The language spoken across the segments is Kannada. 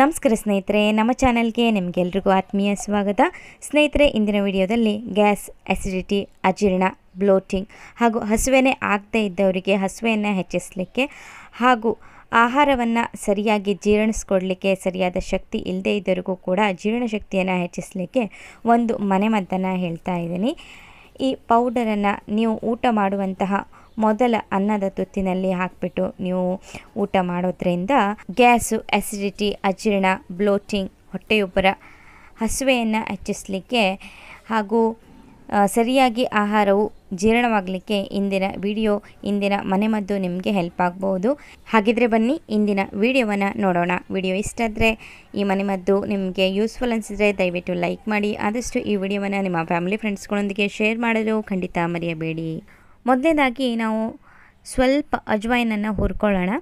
ನಮಸ್ಕಾರ ಸ್ನೇಹಿತರೆ ನಮ್ಮ ಚಾನಲ್ಗೆ ನಿಮಗೆಲ್ರಿಗೂ ಆತ್ಮೀಯ ಸ್ವಾಗತ ಸ್ನೇಹಿತರೆ ಇಂದಿನ ವಿಡಿಯೋದಲ್ಲಿ ಗ್ಯಾಸ್ ಅಸಿಡಿಟಿ ಅಜೀರ್ಣ ಬ್ಲೋಟಿಂಗ್ ಹಾಗೂ ಹಸುವೆನೇ ಆಗದೇ ಇದ್ದವರಿಗೆ ಹಸುವೆಯನ್ನು ಹೆಚ್ಚಿಸಲಿಕ್ಕೆ ಹಾಗೂ ಆಹಾರವನ್ನು ಸರಿಯಾಗಿ ಜೀರ್ಣಿಸ್ಕೊಡ್ಲಿಕ್ಕೆ ಸರಿಯಾದ ಶಕ್ತಿ ಇಲ್ಲದೇ ಇದ್ದವರಿಗೂ ಕೂಡ ಜೀರ್ಣಶಕ್ತಿಯನ್ನು ಹೆಚ್ಚಿಸಲಿಕ್ಕೆ ಒಂದು ಮನೆಮದ್ದನ್ನು ಹೇಳ್ತಾ ಇದ್ದೀನಿ ಈ ಪೌಡರನ್ನು ನೀವು ಊಟ ಮಾಡುವಂತಹ ಮೊದಲ ಅನ್ನದ ತುತ್ತಿನಲ್ಲಿ ಹಾಕಿಬಿಟ್ಟು ನೀವು ಊಟ ಮಾಡೋದ್ರಿಂದ ಗ್ಯಾಸು ಅಸಿಡಿಟಿ ಅಜೀರ್ಣ ಬ್ಲೋಟಿಂಗ್ ಹೊಟ್ಟೆಯೊಬ್ಬರ ಹಸುವೆಯನ್ನು ಹೆಚ್ಚಿಸಲಿಕ್ಕೆ ಹಾಗೂ ಸರಿಯಾಗಿ ಆಹಾರವು ಜೀರ್ಣವಾಗಲಿಕ್ಕೆ ಇಂದಿನ ವಿಡಿಯೋ ಇಂದಿನ ಮನೆಮದ್ದು ನಿಮಗೆ ಹೆಲ್ಪ್ ಆಗ್ಬೋದು ಹಾಗಿದ್ರೆ ಬನ್ನಿ ಇಂದಿನ ವಿಡಿಯೋವನ್ನು ನೋಡೋಣ ವಿಡಿಯೋ ಇಷ್ಟ ಆದರೆ ಈ ಮನೆಮದ್ದು ನಿಮಗೆ ಯೂಸ್ಫುಲ್ ಅನಿಸಿದರೆ ದಯವಿಟ್ಟು ಲೈಕ್ ಮಾಡಿ ಆದಷ್ಟು ಈ ವಿಡಿಯೋವನ್ನು ನಿಮ್ಮ ಫ್ಯಾಮಿಲಿ ಫ್ರೆಂಡ್ಸ್ಗಳೊಂದಿಗೆ ಶೇರ್ ಮಾಡಲು ಖಂಡಿತ ಮರೆಯಬೇಡಿ ಮೊದಲನೇದಾಗಿ ನಾವು ಸ್ವಲ್ಪ ಅಜ್ವಾಯಿನನ್ನು ಹುರ್ಕೊಳ್ಳೋಣ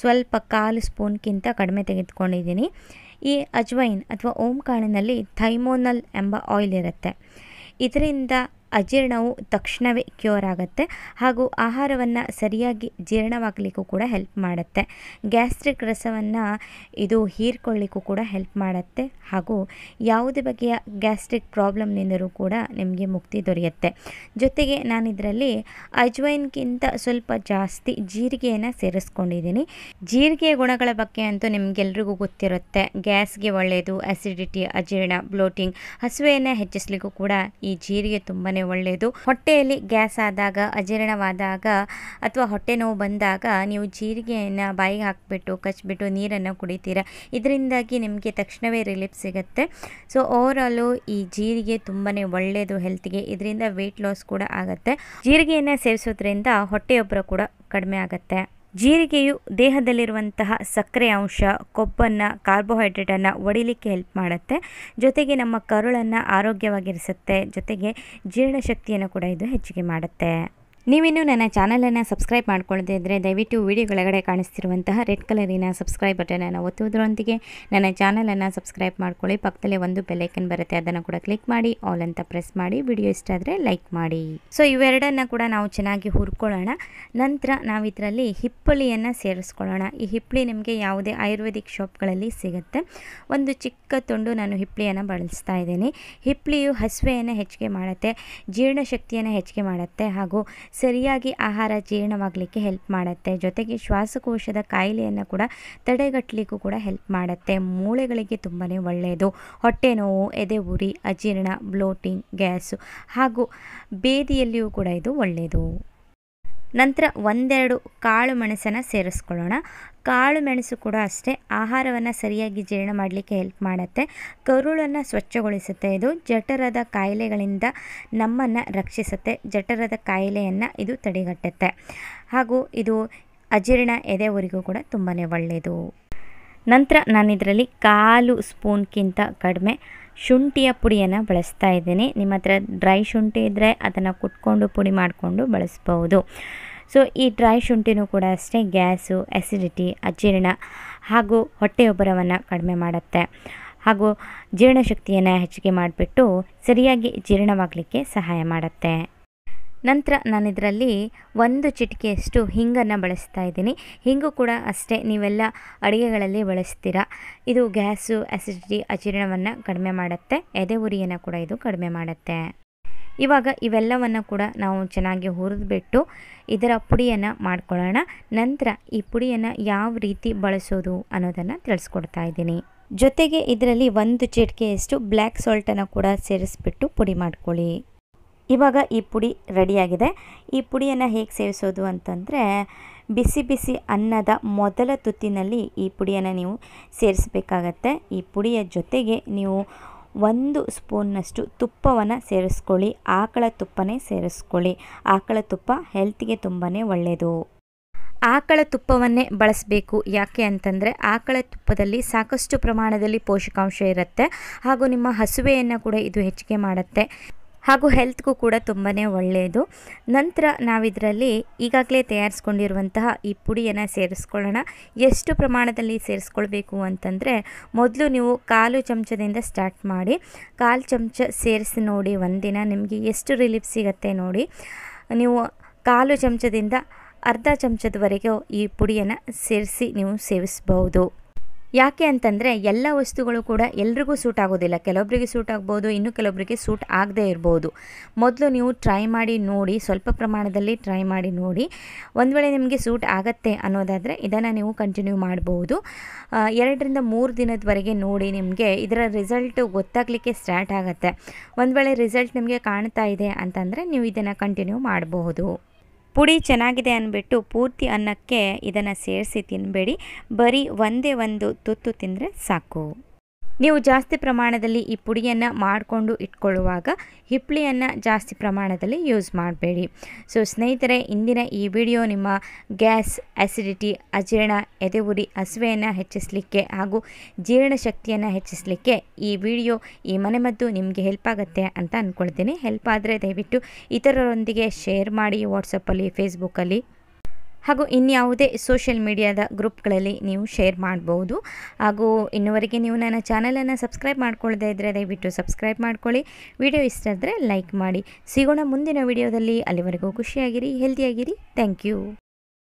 ಸ್ವಲ್ಪ ಕಾಲು ಸ್ಪೂನ್ಗಿಂತ ಕಡಿಮೆ ತೆಗೆದುಕೊಂಡಿದ್ದೀನಿ ಈ ಅಜ್ವೈನ್ ಅಥವಾ ಓಂ ಕಾಳಿನಲ್ಲಿ ಥೈಮೋನಲ್ ಎಂಬ ಆಯಿಲ್ ಇರುತ್ತೆ ಇದರಿಂದ ಅಜೀರ್ಣವು ತಕ್ಷಣವೇ ಕ್ಯೂರ್ ಆಗುತ್ತೆ ಹಾಗೂ ಆಹಾರವನ್ನು ಸರಿಯಾಗಿ ಜೀರ್ಣವಾಗಲಿಕ್ಕೂ ಕೂಡ ಹೆಲ್ಪ್ ಮಾಡುತ್ತೆ ಗ್ಯಾಸ್ಟ್ರಿಕ್ ರಸವನ್ನು ಇದು ಹೀರ್ಕೊಳ್ಳಿಕ್ಕೂ ಕೂಡ ಹೆಲ್ಪ್ ಮಾಡುತ್ತೆ ಹಾಗೂ ಯಾವುದೇ ಬಗೆಯ ಗ್ಯಾಸ್ಟ್ರಿಕ್ ಪ್ರಾಬ್ಲಮ್ನಿಂದರೂ ಕೂಡ ನಿಮಗೆ ಮುಕ್ತಿ ದೊರೆಯುತ್ತೆ ಜೊತೆಗೆ ಇದರಲ್ಲಿ ಅಜ್ವೈನ್ಗಿಂತ ಸ್ವಲ್ಪ ಜಾಸ್ತಿ ಜೀರಿಗೆಯನ್ನು ಸೇರಿಸ್ಕೊಂಡಿದ್ದೀನಿ ಜೀರಿಗೆಯ ಗುಣಗಳ ಬಗ್ಗೆ ಅಂತೂ ನಿಮಗೆಲ್ರಿಗೂ ಗೊತ್ತಿರುತ್ತೆ ಗ್ಯಾಸ್ಗೆ ಒಳ್ಳೆಯದು ಅಸಿಡಿಟಿ ಅಜೀರ್ಣ ಬ್ಲೋಟಿಂಗ್ ಹಸುವೆಯನ್ನು ಹೆಚ್ಚಿಸಲಿಕ್ಕೂ ಕೂಡ ಈ ಜೀರಿಗೆ ತುಂಬಾ ತುಂಬಾನೇ ಒಳ್ಳೆಯದು ಹೊಟ್ಟೆಯಲ್ಲಿ ಗ್ಯಾಸ್ ಆದಾಗ ಅಜೀರ್ಣವಾದಾಗ ಅಥವಾ ಹೊಟ್ಟೆ ನೋವು ಬಂದಾಗ ನೀವು ಜೀರಿಗೆಯನ್ನು ಬಾಯಿಗೆ ಹಾಕಿಬಿಟ್ಟು ಕಚ್ಚಿಬಿಟ್ಟು ನೀರನ್ನು ಕುಡಿತೀರಾ ಇದರಿಂದಾಗಿ ನಿಮಗೆ ತಕ್ಷಣವೇ ರಿಲೀಫ್ ಸಿಗುತ್ತೆ ಸೊ ಓವರ್ ಈ ಜೀರಿಗೆ ತುಂಬಾ ಒಳ್ಳೆಯದು ಹೆಲ್ತ್ಗೆ ಇದರಿಂದ ವೆಯ್ಟ್ ಲಾಸ್ ಕೂಡ ಆಗುತ್ತೆ ಜೀರಿಗೆಯನ್ನು ಸೇವಿಸೋದ್ರಿಂದ ಹೊಟ್ಟೆಯೊಬ್ಬರ ಕೂಡ ಕಡಿಮೆ ಆಗುತ್ತೆ ಜೀರಿಗೆಯು ದೇಹದಲ್ಲಿರುವಂತಹ ಸಕ್ಕರೆ ಅಂಶ ಕೊಬ್ಬನ್ನು ಕಾರ್ಬೋಹೈಡ್ರೇಟನ್ನು ಒಡಿಲಿಕ್ಕೆ ಹೆಲ್ಪ್ ಮಾಡುತ್ತೆ ಜೊತೆಗೆ ನಮ್ಮ ಕರುಳನ್ನು ಆರೋಗ್ಯವಾಗಿರಿಸುತ್ತೆ ಜೊತೆಗೆ ಜೀರ್ಣಶಕ್ತಿಯನ್ನು ಕೂಡ ಇದು ಹೆಚ್ಚಿಗೆ ಮಾಡುತ್ತೆ ನೀವಿನ್ನೂ ನನ್ನ ಚಾನಲನ್ನು ಸಬ್ಸ್ಕ್ರೈಬ್ ಮಾಡ್ಕೊಳ್ಳದೇ ಇದ್ದರೆ ದಯವಿಟ್ಟು ವಿಡಿಯೋ ಒಳಗಡೆ ಕಾಣಿಸ್ತಿರುವಂತಹ ರೆಡ್ ಕಲರಿನ ಸಬ್ಸ್ಕ್ರೈಬ್ ಬಟನನ್ನು ಒತ್ತುವುದರೊಂದಿಗೆ ನನ್ನ ಚಾನಲನ್ನು ಸಬ್ಸ್ಕ್ರೈಬ್ ಮಾಡ್ಕೊಳ್ಳಿ ಪಕ್ಕದಲ್ಲೇ ಒಂದು ಬೆಲೈಕನ್ ಬರುತ್ತೆ ಅದನ್ನು ಕೂಡ ಕ್ಲಿಕ್ ಮಾಡಿ ಆಲ್ ಅಂತ ಪ್ರೆಸ್ ಮಾಡಿ ವಿಡಿಯೋ ಇಷ್ಟ ಆದರೆ ಲೈಕ್ ಮಾಡಿ ಸೊ ಇವೆರಡನ್ನು ಕೂಡ ನಾವು ಚೆನ್ನಾಗಿ ಹುರ್ಕೊಳ್ಳೋಣ ನಂತರ ನಾವು ಇದರಲ್ಲಿ ಹಿಪ್ಪಳಿಯನ್ನು ಸೇರಿಸ್ಕೊಳ್ಳೋಣ ಈ ಹಿಪ್ಪಳಿ ನಿಮಗೆ ಯಾವುದೇ ಆಯುರ್ವೇದಿಕ್ ಶಾಪ್ಗಳಲ್ಲಿ ಸಿಗುತ್ತೆ ಒಂದು ಚಿಕ್ಕ ತುಂಡು ನಾನು ಹಿಪ್ಪಳಿಯನ್ನು ಬಳಸ್ತಾ ಇದ್ದೀನಿ ಹಿಪ್ಪಳಿಯು ಹಸುವೆಯನ್ನು ಹೆಚ್ಚಿಗೆ ಮಾಡುತ್ತೆ ಜೀರ್ಣಶಕ್ತಿಯನ್ನು ಹೆಚ್ಚಿಗೆ ಮಾಡುತ್ತೆ ಹಾಗೂ ಸರಿಯಾಗಿ ಆಹಾರ ಜೀರ್ಣವಾಗಲಿಕ್ಕೆ ಹೆಲ್ಪ್ ಮಾಡುತ್ತೆ ಜೊತೆಗೆ ಶ್ವಾಸಕೋಶದ ಕಾಯಿಲೆಯನ್ನು ಕೂಡ ತಡೆಗಟ್ಟಲಿಕ್ಕೂ ಕೂಡ ಹೆಲ್ಪ್ ಮಾಡುತ್ತೆ ಮೂಳೆಗಳಿಗೆ ತುಂಬಾ ಒಳ್ಳೆಯದು ಹೊಟ್ಟೆ ನೋವು ಎದೆ ಉರಿ ಅಜೀರ್ಣ ಬ್ಲೋಟಿಂಗ್ ಗ್ಯಾಸು ಹಾಗೂ ಬೇದಿಯಲ್ಲಿಯೂ ಕೂಡ ಇದು ಒಳ್ಳೆಯದು ನಂತರ ಒಂದೆರಡು ಕಾಳು ಮೆಣಸನ್ನು ಸೇರಿಸ್ಕೊಳ್ಳೋಣ ಕಾಳು ಮೆಣಸು ಕೂಡ ಅಷ್ಟೇ ಆಹಾರವನ್ನು ಸರಿಯಾಗಿ ಜೀರ್ಣ ಮಾಡಲಿಕ್ಕೆ ಹೆಲ್ಪ್ ಮಾಡುತ್ತೆ ಕರುಳನ್ನು ಸ್ವಚ್ಛಗೊಳಿಸುತ್ತೆ ಇದು ಜಠರದ ಕಾಯಿಲೆಗಳಿಂದ ನಮ್ಮನ್ನು ರಕ್ಷಿಸುತ್ತೆ ಜಠರದ ಕಾಯಿಲೆಯನ್ನು ಇದು ತಡೆಗಟ್ಟುತ್ತೆ ಹಾಗೂ ಇದು ಅಜೀರ್ಣ ಎದೆವರೆಗೂ ಕೂಡ ತುಂಬಾ ಒಳ್ಳೆಯದು ನಂತರ ನಾನು ಇದರಲ್ಲಿ ಕಾಲು ಸ್ಪೂನ್ಗಿಂತ ಕಡಿಮೆ ಶುಂಠಿಯ ಪುಡಿಯನ್ನು ಬಳಸ್ತಾ ಇದ್ದೀನಿ ನಿಮ್ಮ ಹತ್ರ ಡ್ರೈ ಶುಂಠಿ ಇದ್ದರೆ ಅದನ್ನು ಕುಟ್ಕೊಂಡು ಪುಡಿ ಮಾಡಿಕೊಂಡು ಬಳಸ್ಬೋದು ಸೊ ಈ ಡ್ರೈ ಶುಂಠಿನೂ ಕೂಡ ಅಷ್ಟೇ ಗ್ಯಾಸು ಎಸಿಡಿಟಿ ಅಜೀರ್ಣ ಹಾಗೂ ಹೊಟ್ಟೆಯೊಬ್ಬರವನ್ನು ಕಡಿಮೆ ಮಾಡುತ್ತೆ ಹಾಗೂ ಜೀರ್ಣಶಕ್ತಿಯನ್ನು ಹೆಚ್ಚಿಗೆ ಮಾಡಿಬಿಟ್ಟು ಸರಿಯಾಗಿ ಜೀರ್ಣವಾಗಲಿಕ್ಕೆ ಸಹಾಯ ಮಾಡುತ್ತೆ ನಂತರ ನಾನು ಇದರಲ್ಲಿ ಒಂದು ಚಿಟಿಕೆಯಷ್ಟು ಹಿಂಗನ್ನು ಬಳಸ್ತಾ ಇದ್ದೀನಿ ಹಿಂಗು ಕೂಡ ಅಷ್ಟೇ ನೀವೆಲ್ಲ ಅಡುಗೆಗಳಲ್ಲಿ ಬಳಸ್ತೀರ ಇದು ಗ್ಯಾಸು ಆಸಿಡಿಟಿ ಅಜೀರ್ಣವನ್ನು ಕಡಿಮೆ ಮಾಡುತ್ತೆ ಎದೆ ಉರಿಯನ್ನು ಕೂಡ ಇದು ಕಡಿಮೆ ಮಾಡುತ್ತೆ ಇವಾಗ ಇವೆಲ್ಲವನ್ನು ಕೂಡ ನಾವು ಚೆನ್ನಾಗಿ ಹುರಿದ್ಬಿಟ್ಟು ಇದರ ಪುಡಿಯನ್ನು ಮಾಡ್ಕೊಳ್ಳೋಣ ನಂತರ ಈ ಪುಡಿಯನ್ನು ಯಾವ ರೀತಿ ಬಳಸೋದು ಅನ್ನೋದನ್ನು ತಿಳಿಸ್ಕೊಡ್ತಾ ಇದ್ದೀನಿ ಜೊತೆಗೆ ಇದರಲ್ಲಿ ಒಂದು ಚಿಟಿಕೆಯಷ್ಟು ಬ್ಲ್ಯಾಕ್ ಸಾಲ್ಟನ್ನು ಕೂಡ ಸೇರಿಸ್ಬಿಟ್ಟು ಪುಡಿ ಮಾಡ್ಕೊಳ್ಳಿ ಇವಾಗ ಈ ಪುಡಿ ರೆಡಿಯಾಗಿದೆ ಈ ಪುಡಿಯನ್ನು ಹೇಗೆ ಸೇವಿಸೋದು ಅಂತಂದರೆ ಬಿಸಿ ಬಿಸಿ ಅನ್ನದ ಮೊದಲ ತುತ್ತಿನಲ್ಲಿ ಈ ಪುಡಿಯನ್ನು ನೀವು ಸೇರಿಸಬೇಕಾಗತ್ತೆ ಈ ಪುಡಿಯ ಜೊತೆಗೆ ನೀವು ಒಂದು ಸ್ಪೂನ್ನಷ್ಟು ತುಪ್ಪವನ್ನು ಸೇರಿಸ್ಕೊಳ್ಳಿ ಆಕಳ ತುಪ್ಪನೇ ಸೇರಿಸ್ಕೊಳ್ಳಿ ಆಕಳ ತುಪ್ಪ ಹೆಲ್ತ್ಗೆ ತುಂಬಾ ಒಳ್ಳೆಯದು ಆಕಳ ತುಪ್ಪವನ್ನೇ ಬಳಸಬೇಕು ಯಾಕೆ ಅಂತಂದರೆ ಆಕಳ ತುಪ್ಪದಲ್ಲಿ ಸಾಕಷ್ಟು ಪ್ರಮಾಣದಲ್ಲಿ ಪೋಷಕಾಂಶ ಇರುತ್ತೆ ಹಾಗೂ ನಿಮ್ಮ ಹಸುವೆಯನ್ನು ಕೂಡ ಇದು ಹೆಚ್ಚಿಗೆ ಮಾಡುತ್ತೆ ಹಾಗೂ ಹೆಲ್ತ್ಗೂ ಕೂಡ ತುಂಬಾ ಒಳ್ಳೆಯದು ನಂತರ ನಾವಿದರಲ್ಲಿ ಈಗಾಗಲೇ ತಯಾರಿಸ್ಕೊಂಡಿರುವಂತಹ ಈ ಪುಡಿಯನ್ನು ಸೇರಿಸ್ಕೊಳ್ಳೋಣ ಎಷ್ಟು ಪ್ರಮಾಣದಲ್ಲಿ ಸೇರಿಸ್ಕೊಳ್ಬೇಕು ಅಂತಂದರೆ ಮೊದಲು ನೀವು ಕಾಲು ಚಮಚದಿಂದ ಸ್ಟಾರ್ಟ್ ಮಾಡಿ ಕಾಲು ಚಮಚ ಸೇರಿಸಿ ನೋಡಿ ಒಂದಿನ ನಿಮಗೆ ಎಷ್ಟು ರಿಲೀಫ್ ಸಿಗತ್ತೆ ನೋಡಿ ನೀವು ಕಾಲು ಚಮಚದಿಂದ ಅರ್ಧ ಚಮಚದವರೆಗೂ ಈ ಪುಡಿಯನ್ನು ಸೇರಿಸಿ ನೀವು ಸೇವಿಸಬಹುದು ಯಾಕೆ ಅಂತಂದರೆ ಎಲ್ಲ ವಸ್ತುಗಳು ಕೂಡ ಎಲ್ರಿಗೂ ಸೂಟ್ ಆಗೋದಿಲ್ಲ ಕೆಲವೊಬ್ಬರಿಗೆ ಸೂಟ್ ಆಗ್ಬೋದು ಇನ್ನು ಕೆಲವೊಬ್ಬರಿಗೆ ಸೂಟ್ ಆಗದೇ ಇರ್ಬೋದು ಮೊದಲು ನೀವು ಟ್ರೈ ಮಾಡಿ ನೋಡಿ ಸ್ವಲ್ಪ ಪ್ರಮಾಣದಲ್ಲಿ ಟ್ರೈ ಮಾಡಿ ನೋಡಿ ಒಂದು ವೇಳೆ ನಿಮಗೆ ಸೂಟ್ ಆಗತ್ತೆ ಅನ್ನೋದಾದರೆ ಇದನ್ನು ನೀವು ಕಂಟಿನ್ಯೂ ಮಾಡ್ಬೋದು ಎರಡರಿಂದ ಮೂರು ದಿನದವರೆಗೆ ನೋಡಿ ನಿಮಗೆ ಇದರ ರಿಸಲ್ಟು ಗೊತ್ತಾಗಲಿಕ್ಕೆ ಸ್ಟಾರ್ಟ್ ಆಗುತ್ತೆ ಒಂದು ವೇಳೆ ರಿಸಲ್ಟ್ ನಿಮಗೆ ಕಾಣ್ತಾ ಇದೆ ಅಂತಂದರೆ ನೀವು ಇದನ್ನು ಕಂಟಿನ್ಯೂ ಮಾಡಬಹುದು ಪುಡಿ ಚೆನ್ನಾಗಿದೆ ಅಂದ್ಬಿಟ್ಟು ಪೂರ್ತಿ ಅನ್ನಕ್ಕೆ ಇದನ್ನು ಸೇರಿಸಿ ತಿನ್ನಬೇಡಿ ಬರೀ ಒಂದೇ ಒಂದು ತುತ್ತು ತಿಂದರೆ ಸಾಕು ನೀವು ಜಾಸ್ತಿ ಪ್ರಮಾಣದಲ್ಲಿ ಈ ಪುಡಿಯನ್ನು ಮಾಡಿಕೊಂಡು ಇಟ್ಕೊಳ್ಳುವಾಗ ಹಿಪ್ಪಳಿಯನ್ನು ಜಾಸ್ತಿ ಪ್ರಮಾಣದಲ್ಲಿ ಯೂಸ್ ಮಾಡಬೇಡಿ ಸೊ ಸ್ನೇಹಿತರೆ ಇಂದಿನ ಈ ವಿಡಿಯೋ ನಿಮ್ಮ ಗ್ಯಾಸ್ ಆ್ಯಸಿಡಿಟಿ ಅಜೀರ್ಣ ಎದೆ ಉರಿ ಹಸುವೆಯನ್ನು ಹೆಚ್ಚಿಸಲಿಕ್ಕೆ ಹಾಗೂ ಜೀರ್ಣಶಕ್ತಿಯನ್ನು ಹೆಚ್ಚಿಸಲಿಕ್ಕೆ ಈ ವಿಡಿಯೋ ಈ ಮನೆಮದ್ದು ನಿಮಗೆ ಹೆಲ್ಪ್ ಆಗುತ್ತೆ ಅಂತ ಅಂದ್ಕೊಳ್ತೀನಿ ಹೆಲ್ಪ್ ಆದರೆ ದಯವಿಟ್ಟು ಇತರರೊಂದಿಗೆ ಶೇರ್ ಮಾಡಿ ವಾಟ್ಸಪ್ಪಲ್ಲಿ ಫೇಸ್ಬುಕ್ಕಲ್ಲಿ ಹಾಗೂ ಇನ್ಯಾವುದೇ ಸೋಷಿಯಲ್ ಮೀಡಿಯಾದ ಗ್ರೂಪ್ಗಳಲ್ಲಿ ನೀವು ಶೇರ್ ಮಾಡ್ಬೋದು ಹಾಗೂ ಇನ್ನುವರೆಗೆ ನೀವು ನನ್ನ ಚಾನಲನ್ನು ಸಬ್ಸ್ಕ್ರೈಬ್ ಮಾಡ್ಕೊಳ್ಳದೇ ಇದ್ದರೆ ದಯವಿಟ್ಟು ಸಬ್ಸ್ಕ್ರೈಬ್ ಮಾಡ್ಕೊಳ್ಳಿ ವಿಡಿಯೋ ಇಷ್ಟ ಆದರೆ ಲೈಕ್ ಮಾಡಿ ಸಿಗೋಣ ಮುಂದಿನ ವಿಡಿಯೋದಲ್ಲಿ ಅಲ್ಲಿವರೆಗೂ ಖುಷಿಯಾಗಿರಿ ಹೆಲ್ದಿಯಾಗಿರಿ ಥ್ಯಾಂಕ್ ಯು